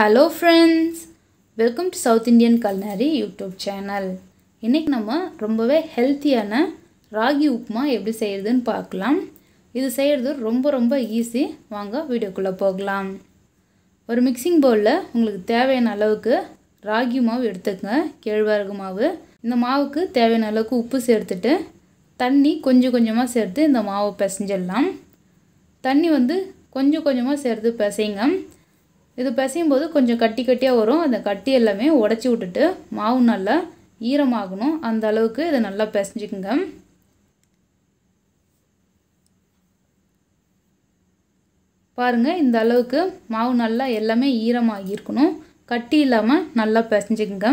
hello friends welcome to South Indian culinary YouTube channel இன்றைக்கி நம்ம ரொம்பவே ஹெல்த்தியான ராகி உப்புமா எப்படி செய்கிறதுன்னு பார்க்கலாம் இது செய்கிறது ரொம்ப ரொம்ப ஈஸி வாங்க வீடியோக்குள்ளே போகலாம் ஒரு மிக்சிங் பவுலில் உங்களுக்கு தேவையான அளவுக்கு ராகி மாவு எடுத்துக்கங்க கேழ்வரகு மாவு இந்த மாவுக்கு தேவையான அளவுக்கு உப்பு சேர்த்துட்டு தண்ணி கொஞ்சம் கொஞ்சமாக சேர்த்து இந்த மாவை பிசைஞ்சிடலாம் தண்ணி வந்து கொஞ்சம் கொஞ்சமாக சேர்த்து பிசைங்க இது பிசையும் போது கொஞ்சம் கட்டி கட்டியாக வரும் அந்த கட்டி எல்லாமே உடச்சி விட்டுட்டு மாவு நல்லா ஈரமாகணும் அந்த அளவுக்கு இதை நல்லா பிசைஞ்சுக்குங்க பாருங்கள் இந்த அளவுக்கு மாவு நல்லா எல்லாமே ஈரமாக இருக்கணும் கட்டி இல்லாமல் நல்லா பிசைஞ்சுக்குங்க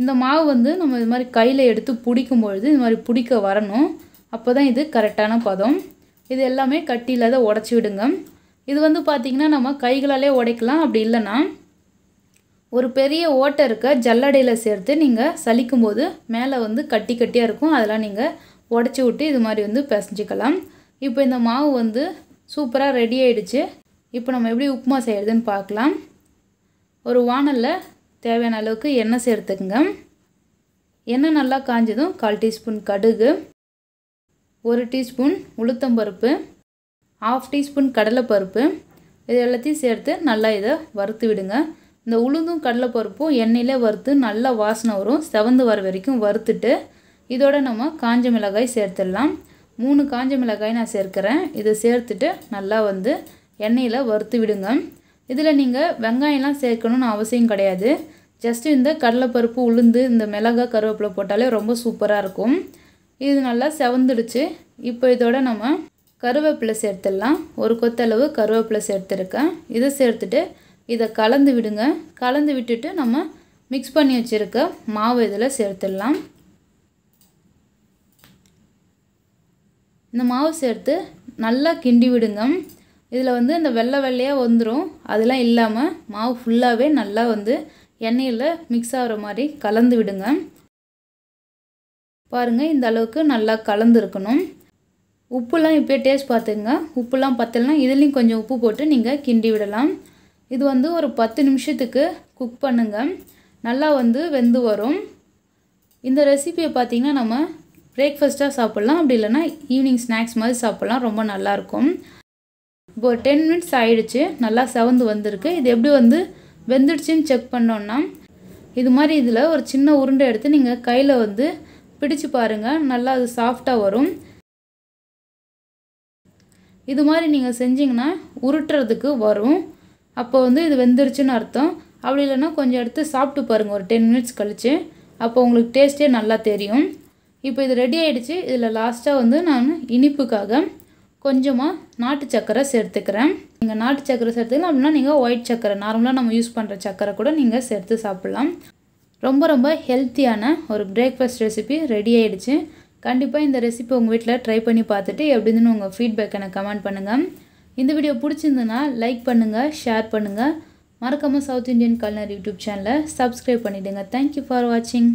இந்த மாவு வந்து நம்ம இது மாதிரி கையில் எடுத்து பிடிக்கும் பொழுது இது மாதிரி பிடிக்க வரணும் அப்போ தான் இது கரெக்டான பதம் இது எல்லாமே கட்டி இல்லாத உடச்சி விடுங்க இது வந்து பார்த்திங்கன்னா நம்ம கைகளாலே உடைக்கலாம் அப்படி இல்லைன்னா ஒரு பெரிய ஓட்டை இருக்க ஜல்லடையில் சேர்த்து நீங்கள் சலிக்கும் போது மேலே வந்து கட்டி கட்டியாக இருக்கும் அதெல்லாம் நீங்கள் உடச்சி விட்டு இது மாதிரி வந்து பிசைஞ்சிக்கலாம் இப்போ இந்த மாவு வந்து சூப்பராக ரெடி ஆகிடுச்சு இப்போ நம்ம எப்படி உப்புமா செய்கிறதுன்னு பார்க்கலாம் ஒரு வானலில் தேவையான அளவுக்கு எண்ணெய் சேர்த்துக்குங்க எண்ணெய் நல்லா காஞ்சதும் கால் டீஸ்பூன் கடுகு ஒரு டீஸ்பூன் உளுத்தம்பருப்பு ஆஃப் டீஸ்பூன் கடலைப்பருப்பு இது எல்லாத்தையும் சேர்த்து நல்லா இதை வறுத்து விடுங்க இந்த உளுந்தும் கடலைப்பருப்பும் எண்ணெயில் வறுத்து நல்லா வாசனை வரும் செவந்து வர வரைக்கும் வறுத்துட்டு இதோட நம்ம காஞ்ச மிளகாய் சேர்த்துடலாம் மூணு காஞ்ச மிளகாய் நான் சேர்க்குறேன் இதை சேர்த்துட்டு நல்லா வந்து எண்ணெயில் வறுத்து விடுங்க இதில் நீங்கள் வெங்காயம்லாம் சேர்க்கணும்னு அவசியம் கிடையாது ஜஸ்ட்டு இந்த கடலைப்பருப்பு உளுந்து இந்த மிளகாய் கருவேப்பிலை போட்டாலே ரொம்ப சூப்பராக இருக்கும் இது நல்லா செவந்துடுச்சு இப்போ இதோட நம்ம கருவேப்பிலை சேர்த்துடலாம் ஒரு கொத்தளவு கருவேப்பிலை சேர்த்துருக்கேன் இதை சேர்த்துட்டு இதை கலந்து விடுங்க கலந்து விட்டுட்டு நம்ம மிக்ஸ் பண்ணி வச்சுருக்க மாவு இதில் சேர்த்துடலாம் இந்த மாவு சேர்த்து நல்லா கிண்டி விடுங்க இதில் வந்து இந்த வெள்ளை வெள்ளையாக வந்துடும் அதெல்லாம் இல்லாமல் மாவு ஃபுல்லாகவே நல்லா வந்து எண்ணெயில் மிக்ஸ் ஆகிற மாதிரி கலந்து விடுங்க பாருங்கள் இந்த அளவுக்கு நல்லா கலந்துருக்கணும் உப்புலாம் இப்போயே டேஸ்ட் பார்த்துங்க உப்புலாம் பத்தலைனா இதுலேயும் கொஞ்சம் உப்பு போட்டு நீங்கள் கிண்டி விடலாம் இது வந்து ஒரு பத்து நிமிஷத்துக்கு குக் பண்ணுங்கள் நல்லா வந்து வெந்து வரும் இந்த ரெசிபியை பார்த்திங்கன்னா நம்ம பிரேக்ஃபாஸ்ட்டாக சாப்பிட்லாம் அப்படி இல்லைன்னா ஈவினிங் ஸ்நாக்ஸ் மாதிரி சாப்பிட்லாம் ரொம்ப நல்லாயிருக்கும் இப்போ டென் மினிட்ஸ் ஆகிடுச்சு நல்லா செவந்து வந்திருக்கு இது எப்படி வந்து வெந்துடுச்சின்னு செக் பண்ணோன்னா இது மாதிரி இதில் ஒரு சின்ன உருண்டை எடுத்து நீங்கள் கையில் வந்து பிடிச்சு பாருங்கள் நல்லா அது சாஃப்டாக வரும் இது மாதிரி நீங்கள் செஞ்சிங்கன்னா உருட்டுறதுக்கு வரும் அப்போ வந்து இது வெந்துருச்சுன்னு அர்த்தம் அப்படி இல்லைன்னா கொஞ்சம் எடுத்து சாப்பிட்டு பாருங்கள் ஒரு டென் மினிட்ஸ் கழித்து அப்போ உங்களுக்கு டேஸ்ட்டே நல்லா தெரியும் இப்போ இது ரெடி ஆகிடுச்சு இதில் லாஸ்ட்டாக வந்து நான் இனிப்புக்காக கொஞ்சமாக நாட்டு சக்கரை சேர்த்துக்கிறேன் நீங்கள் நாட்டு சக்கரை சேர்த்துக்கலாம் அப்படின்னா நீங்கள் ஒயிட் சக்கரை நார்மலாக நம்ம யூஸ் பண்ணுற சக்கரை கூட நீங்கள் சேர்த்து சாப்பிட்லாம் ரொம்ப ரொம்ப ஹெல்த்தியான ஒரு பிரேக்ஃபாஸ்ட் ரெசிபி ரெடி ஆகிடுச்சு கண்டிப்பாக இந்த ரெசிபி உங்கள் வீட்டில் ட்ரை பண்ணி பார்த்துட்டு எப்படின்னு உங்கள் ஃபீட்பேக் எனக்கு கமெண்ட் பண்ணுங்கள் இந்த வீடியோ பிடிச்சிருந்துன்னா லைக் பண்ணுங்கள் ஷேர் பண்ணுங்கள் மறக்காமல் சவுத் இந்தியன் கல்னர் யூடியூப் சேனலை சப்ஸ்கிரைப் பண்ணிவிடுங்க தேங்க்யூ ஃபார் வாட்சிங்